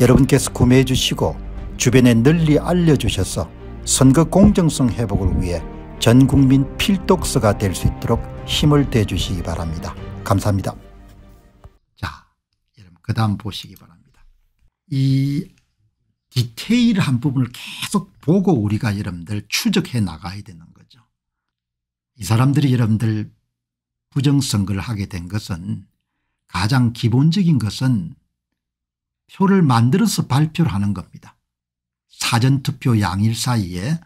여러분께서 구매해 주시고 주변에 널리 알려주셔서 선거 공정성 회복을 위해 전국민 필독서가 될 수 있도록 힘을 대주시기 바랍니다. 감사합니다. 자, 여러분 그 다음 보시기 바랍니다. 이 디테일한 부분을 계속 보고 우리가 여러분들 추적해 나가야 되는 거죠. 이 사람들이 여러분들 부정선거를 하게 된 것은 가장 기본적인 것은 표를 만들어서 발표를 하는 겁니다. 사전투표 양일 사이에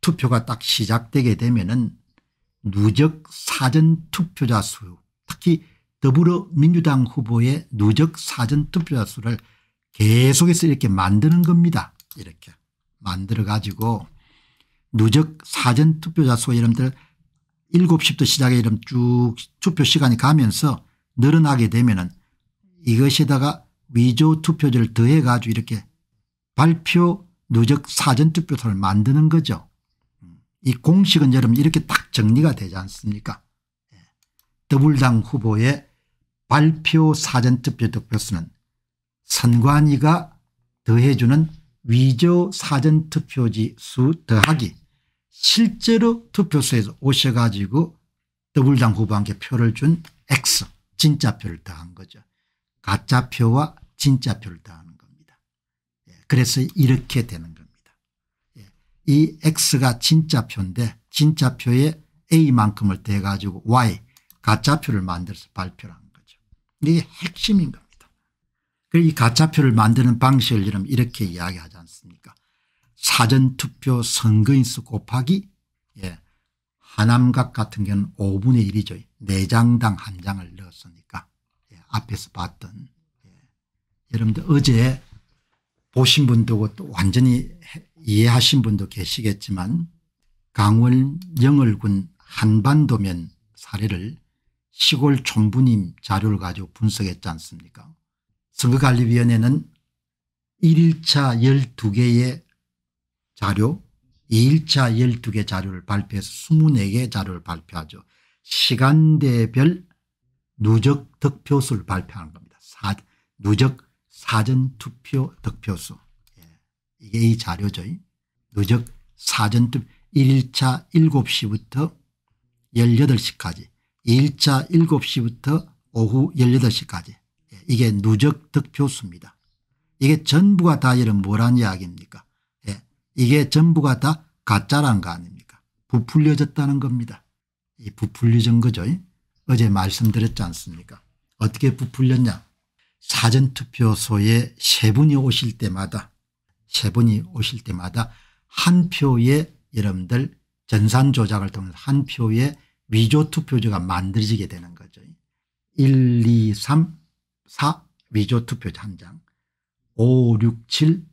투표가 딱 시작되게 되면 누적 사전투표자 수 특히 더불어민주당 후보의 누적 사전투표자 수를 계속해서 이렇게 만드는 겁니다. 이렇게 만들어 가지고 누적 사전투표자 수여러분들 7시부터 시작해 이름 쭉 투표 시간이 가면서 늘어나게 되면 은 이것에다가 위조 투표지를 더해 가지고 이렇게 발표 누적 사전투표소를 만드는 거죠. 이 공식은 여러분 이렇게 딱 정리가 되지 않습니까 예. 더불당 후보의 발표 사전투표 득표수는 선관위가 더해주는 위조 사전투표지 수 더하기 실제로 투표소에서 오셔가지고 더불당 후보한테 표를 준 X 진짜표를 더한 거죠. 가짜표와 진짜 표를 다하는 겁니다. 예, 그래서 이렇게 되는 겁니다. 예, 이 x가 진짜 표인데 진짜 표에 a만큼을 대가지고 y 가짜표를 만들어서 발표를 한 거죠. 이게 핵심인 겁니다. 이 가짜표를 만드는 방식을 이름 이렇게 이야기하지 않습니까 사전투표 선거인수 곱하기 예. 하남각 같은 경우는 5분의 1이죠. 4장당 1장을 넣었으니까 예. 앞에서 봤던 여러분들 어제 보신 분도 또 완전히 이해하신 분도 계시겠지만 강원 영월군 한반도면 사례를 시골 촌부님 자료를 가지고 분석했지 않습니까 선거관리위원회는 1일차 12개의 자료 2일차 12개 자료를 발표해서 24개 자료를 발표하죠. 시간대별 누적 득표수를 발표하는 겁니다. 사, 누적 사전투표 득표수 예. 이게 이 자료죠. 누적 사전투표 1차 7시부터 18시까지 2일차 7시부터 오후 18시까지 예. 이게 누적 득표수입니다. 이게 전부가 다 이런 뭐란 이야기입니까 예. 이게 전부가 다 가짜란 거 아닙니까 부풀려졌다는 겁니다. 이 부풀려진 거죠. 어제 말씀드렸지 않습니까 어떻게 부풀렸냐 사전투표소에 세 분이 오실 때마다 세 분이 오실 때마다 한 표에 여러분들 전산 조작을 통해 서한 표에 위조 투표지가 만들어지게 되는 거죠. 1, 2, 3, 4 위조 투표지 한 장, 5, 6, 7,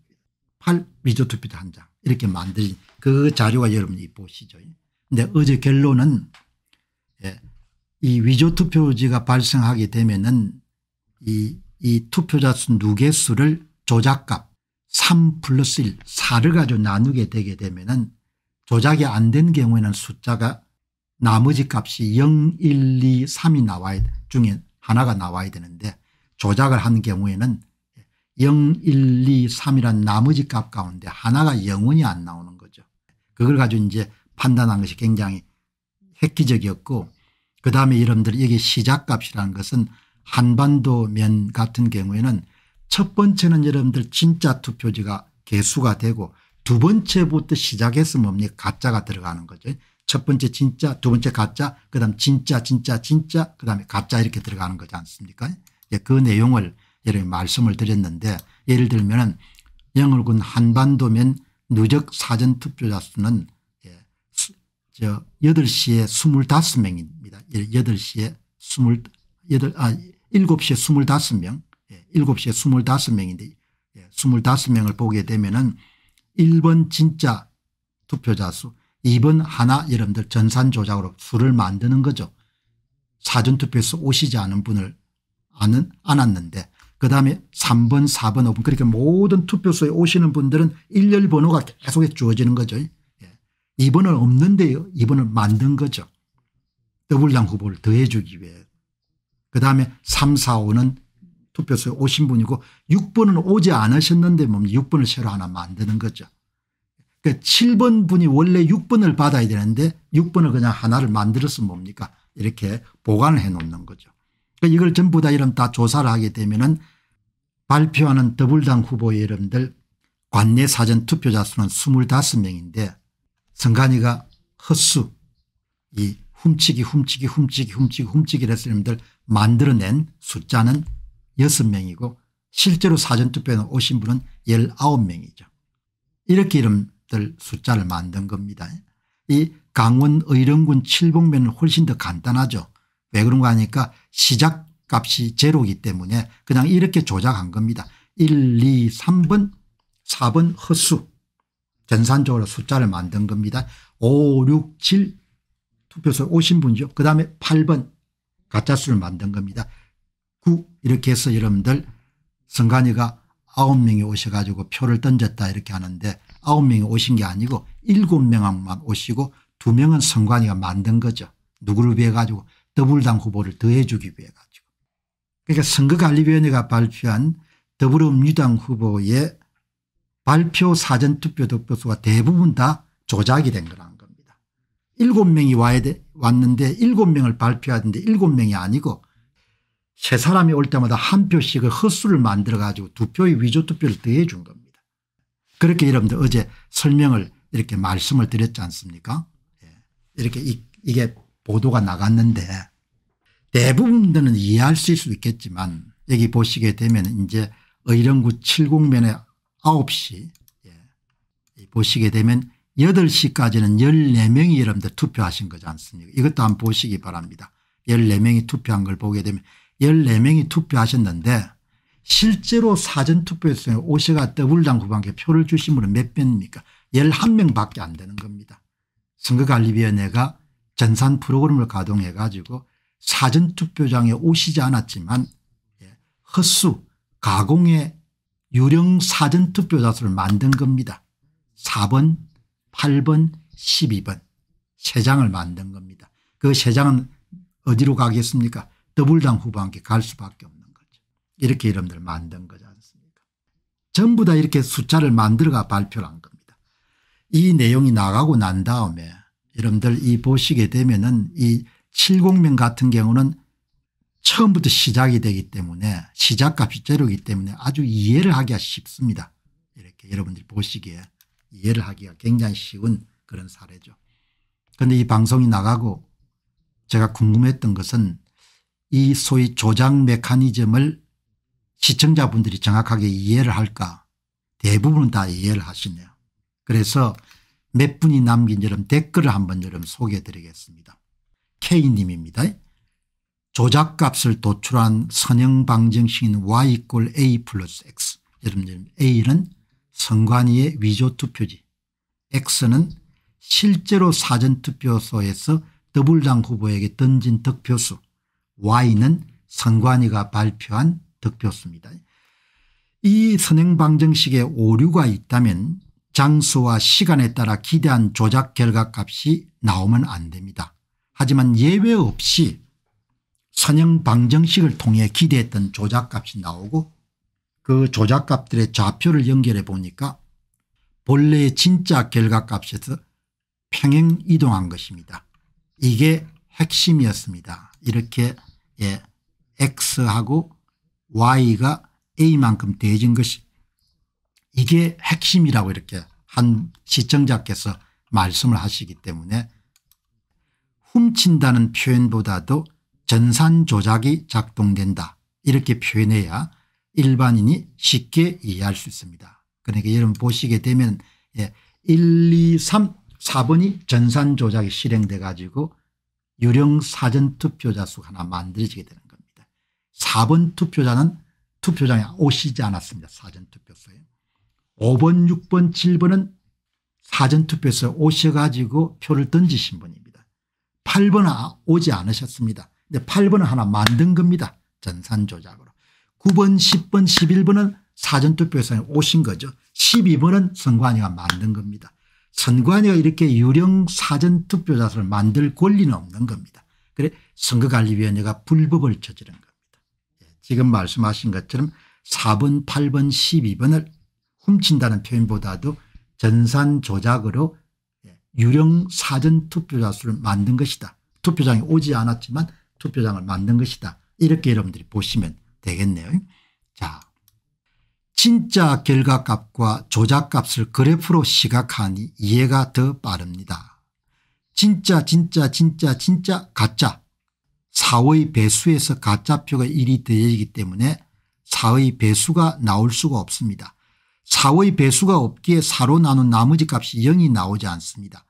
8 위조 투표지 한 장. 이렇게 만들어진 그 자료가 여러분이 보시죠. 근데 어제 결론은 예, 이 위조 투표지가 발생하게 되면은 이이 투표자 수 누계수를 조작값 3 플러스 1 4를 가지고 나누게 되게 되면 은 조작이 안 된 경우에는 숫자가 나머지 값이 0, 1, 2, 3이 나와야 중에 하나가 나와야 되는데 조작을 한 경우에는 0, 1, 2, 3이란 나머지 값 가운데 하나가 영원히 안 나오는 거죠. 그걸 가지고 이제 판단한 것이 굉장히 획기적이었고 그 다음에 여러분들 여기 시작값이라는 것은 한반도면 같은 경우에는 첫 번째는 여러분들 진짜 투표지가 개수가 되고 두 번째부터 시작해서 뭡니까 가짜가 들어가는 거죠. 첫 번째 진짜 두 번째 가짜 그다음 진짜 진짜 진짜 그다음에 가짜 이렇게 들어가는 거지 않습니까 예, 그 내용을 여러분 말씀을 드렸는데 예를 들면 은 영월군 한반도면 누적 사전투표자 수는 예, 수, 저 8시에 25명입니다. 8시에 20, 8, 아, 7시에 25명, 7시에 25명인데 25명을 보게 되면은 1번 진짜 투표자 수, 2번 하나 여러분들 전산 조작으로 수를 만드는 거죠. 사전투표에서 오시지 않은 분을 안은 안았는데 그 다음에 3번 4번 5번 그렇게 그러니까 모든 투표소에 오시는 분들은 일렬 번호가 계속 주어지는 거죠. 2번은 예, 없는데요. 2번을 만든 거죠. 더블당 후보를 더해주기 위해 그다음에 3, 4, 5는 투표소에 오신 분이고 6번은 오지 않으셨는데 뭡 뭐 6번을 새로 하나 만드는 거죠. 그러니까 7번 분이 원래 6번을 받아야 되는데 6번을 그냥 하나를 만들었으면 뭡니까 이렇게 보관을 해 놓는 거죠. 그러니까 이걸 전부 다 이런 다 조사를 하게 되면은 발표하는 더불당 후보 여러분들 관내 사전 투표자 수는 25명인데 성간이가 헛수 이 훔치기 훔치기 훔치기 훔치기 훔치기 했으님들 만들어낸 숫자는 6명이고 실제로 사전투표에 오신 분은 19명이죠. 이렇게 이름들 숫자를 만든 겁니다. 이 강원 의령군 7공면은 훨씬 더 간단하죠. 왜 그런가 하니까 시작값이 제로이기 때문에 그냥 이렇게 조작한 겁니다. 1, 2, 3번 4번 허수 전산적으로 숫자를 만든 겁니다. 5, 6, 7 투표소 오신 분이죠. 그 다음에 8번 가짜수를 만든 겁니다. 구 이렇게 해서 여러분들 선관위가 9명이 오셔가지고 표를 던졌다 이렇게 하는데 9명이 오신 게 아니고 7명만 오시고 2명은 선관위가 만든 거죠. 누구를 위해 가지고 더불당 후보를 더해주기 위해 가지고. 그러니까 선거관리위원회가 발표한 더불어민주당 후보의 발표 사전투표 득표수가 대부분 다 조작이 된거라 겁니다. 7명이 와야 돼 왔는데 7명을 발표하던데 7명이 아니고 세 사람이 올 때마다 한 표씩의 헛수를 만들어 가지고 두 표의 위조투표를 더해 준 겁니다. 그렇게 여러분들 어제 설명을 이렇게 말씀을 드렸지 않습니까 예. 이렇게 이, 게 보도가 나갔는데 대부분들은 이해할 수 있을 수 있겠지만 여기 보시게 되면 이제 의령구 70면에 9시 예. 보시게 되면 8시까지는 14명이 여러분들 투표하신 거지 않습니까 이것도 한번 보시기 바랍니다. 14명이 투표한 걸 보게 되면 14명이 투표하셨는데 실제로 사전투표에서 오셔가 더불당 후반기 표를 주심으로 몇 배입니까 11명밖에 안 되는 겁니다. 선거관리위원회가 전산 프로그램을 가동해 가지고 사전투표장에 오시지 않았지만 헛수 예, 가공의 유령 사전투표자수를 만든 겁니다. 4번 8번 12번 세 장을 만든 겁니다. 그 세 장은 어디로 가겠습니까 더불당 후보한테갈 수밖에 없는 거죠. 이렇게 이름들 만든 거지 않습니까 전부 다 이렇게 숫자를 만들어가 발표를 한 겁니다. 이 내용이 나가고 난 다음에 여러분들 이 보시게 되면 은이 70명 같은 경우는 처음부터 시작이 되기 때문에 시작값이 제로이기 때문에 아주 이해를 하기가 쉽습니다. 이렇게 여러분들이 보시기에 이해를 하기가 굉장히 쉬운 그런 사례죠. 그런데 이 방송이 나가고 제가 궁금했던 것은 이 소위 조작 메커니즘을 시청자분들이 정확하게 이해를 할까 대부분 다 이해를 하시네요. 그래서 몇 분이 남긴 여러 댓글을 한번 여러 소개해 드리겠습니다. K님입니다. 조작값을 도출한 선형방정식인 y 이 a 플러스 x. 여러분 A는 선관위의 위조투표지 X는 실제로 사전투표소에서 더불당 후보에게 던진 득표수 Y는 선관위가 발표한 득표수입니다. 이 선행방정식에 오류가 있다면 장소와 시간에 따라 기대한 조작 결과값이 나오면 안 됩니다. 하지만 예외 없이 선행방정식을 통해 기대했던 조작값이 나오고 그 조작값들의 좌표를 연결해 보니까 본래의 진짜 결과값에서 평행 이동한 것입니다. 이게 핵심이었습니다. 이렇게 예, x하고 y가 a만큼 대진 것이 이게 핵심이라고 이렇게 한 시청자께서 말씀을 하시기 때문에 훔친다는 표현보다도 전산 조작이 작동된다 이렇게 표현해야 일반인이 쉽게 이해할 수 있습니다. 그러니까 여러분 보시게 되면 예, 1, 2, 3, 4번이 전산 조작이 실행돼 가지고 유령 사전 투표자 수 하나 만들어지게 되는 겁니다. 4번 투표자는 투표장에 오시지 않았습니다. 사전 투표소에. 5번, 6번, 7번은 사전 투표소에 오셔 가지고 표를 던지신 분입니다. 8번은 오지 않으셨습니다. 근데 8번은 하나 만든 겁니다. 전산 조작으로. 9번 10번 11번은 사전투표에서 오신 거죠. 12번은 선관위가 만든 겁니다. 선관위가 이렇게 유령 사전투표자를 만들 권리는 없는 겁니다. 그래 선거관리위원회가 불법을 저지른 겁니다. 예, 지금 말씀하신 것처럼 4번 8번 12번을 훔친다는 표현보다도 전산 조작으로 예, 유령 사전 투표자 수를 만든 것이다. 투표장에 오지 않았지만 투표장을 만든 것이다. 이렇게 여러분들이 보시면 되겠네요. 자, 진짜 결과값과 조작값을 그래프로 시각하니 이해가 더 빠릅니다. 진짜 진짜 진짜 진짜 가짜 4의 배수에서 가짜표가 1이 되어지기 때문에 4의 배수가 나올 수가 없습니다. 4의 배수가 없기에 4로 나눈 나머지 값이 0이 나오지 않습니다.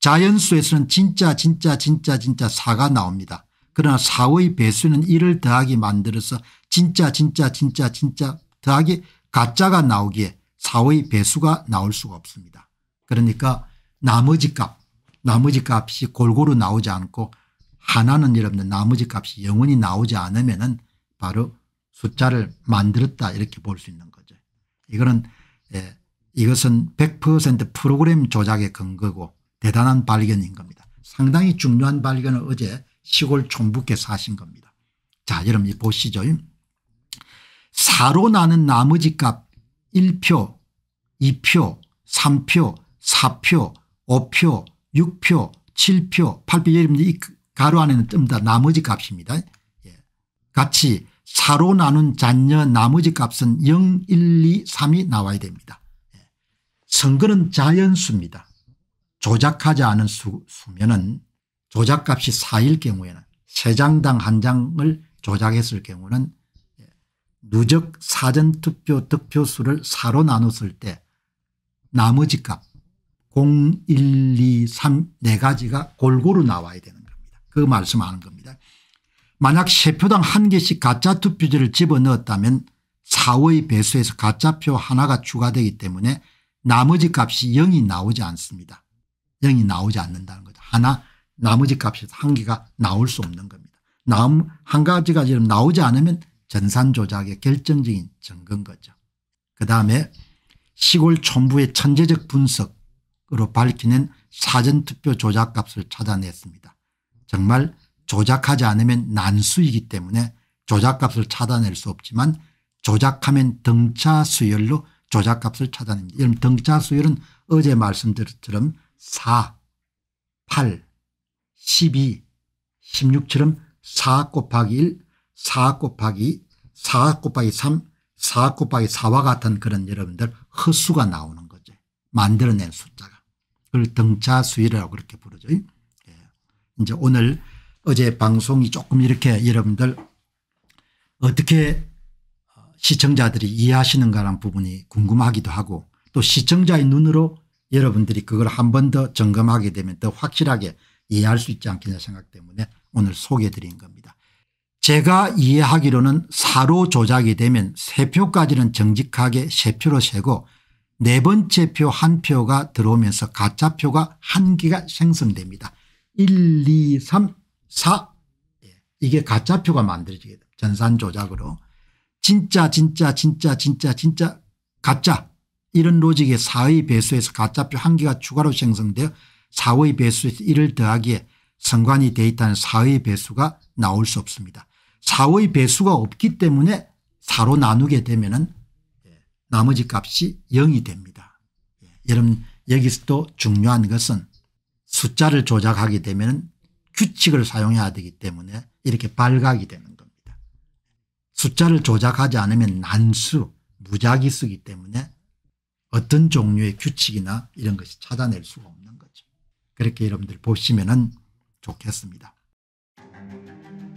자연수에서는 진짜 진짜 진짜 진짜 4가 나옵니다. 그러나 4의 배수는 1을 더하기 만들어서 진짜 진짜 진짜 진짜 더하기 가짜가 나오기에 사의 배수가 나올 수가 없습니다. 그러니까 나머지 값 나머지 값이 골고루 나오지 않고 하나는 여러분들 나머지 값이 영원히 나오지 않으면 은 바로 숫자를 만들었다 이렇게 볼 수 있는 거죠. 이거는 예, 이것은 100% 프로그램 조작의 근거고 대단한 발견인 겁니다. 상당히 중요한 발견을 어제 시골 총부께서 하신 겁니다. 자 여러분 보시죠. 4로 나는 나머지 값 1표, 2표, 3표, 4표, 5표, 6표, 7표, 8표 여러분들 이 가로 안에는 뜹니다 나머지 값입니다. 예. 같이 4로 나눈 잔여 나머지 값은 0, 1, 2, 3이 나와야 됩니다. 예. 선거는 자연수입니다. 조작하지 않은 수, 면은 조작값이 4일 경우에는 3장당 1장을 조작했을 경우는 누적 사전투표 득표수를 4로 나눴을 때 나머지 값 0, 1, 2, 3 4가지가 골고루 나와야 되는 겁니다. 그 말씀하는 겁니다. 만약 세표당 한 개씩 가짜 투표지를 집어넣었다면 4의 배수에서 가짜표 하나가 추가되기 때문에 나머지 값이 0이 나오지 않습니다. 0이 나오지 않는다는 거죠. 하나 나머지 값이한 개가 나올 수 없는 겁니다. 남, 한 가지가 지금 나오지 않으면 전산 조작의 결정적인 증거인 거죠. 그 다음에 시골 촌부의 천재적 분석으로 밝히는 사전투표 조작값을 찾아냈습니다. 정말 조작하지 않으면 난수이기 때문에 조작값을 찾아낼 수 없지만 조작하면 등차 수열로 조작값을 찾아냅니다. 여러 등차 수열은 어제 말씀드렸처럼 4, 8, 12, 16처럼 4 곱하기 1, 4 곱하기 4 곱하기 3 4 곱하기 4와 같은 그런 여러분들 허수가 나오는 거죠. 만들어낸 숫자가. 그걸 등차 수위라고 그렇게 부르죠. 예. 이제 오늘 어제 방송이 조금 이렇게 여러분들 어떻게 시청자들이 이해하시는가라는 부분이 궁금하기도 하고 또 시청자의 눈으로 여러분들이 그걸 한 번 더 점검하게 되면 더 확실하게 이해할 수 있지 않겠냐 생각 때문에 오늘 소개해 드린 겁니다. 제가 이해하기로는 사로 조작이 되면 세 표까지는 정직하게 세 표로 세고 네 번째 표 한 표가 들어오면서 가짜 표가 한 개가 생성됩니다. 1, 2, 3, 4 이게 가짜 표가 만들어지게 됩니다. 전산 조작으로 진짜 진짜 진짜 진짜 진짜 가짜 이런 로직에 4의 배수에서 가짜표 한 개가 추가로 생성되어 4의 배수에서 1을 더하기에 선관위 데있다는 4의 배수가 나올 수 없습니다. 4의 배수가 없기 때문에 4로 나누게 되면 나머지 값이 0이 됩니다. 예, 여러분 여기서도 중요한 것은 숫자를 조작하게 되면 규칙을 사용해야 되기 때문에 이렇게 발각이 되는 겁니다. 숫자를 조작하지 않으면 난수 무작위수기 때문에 어떤 종류의 규칙이나 이런 것이 찾아낼 수가 없는 거죠. 그렇게 여러분들 보시면 좋겠습니다.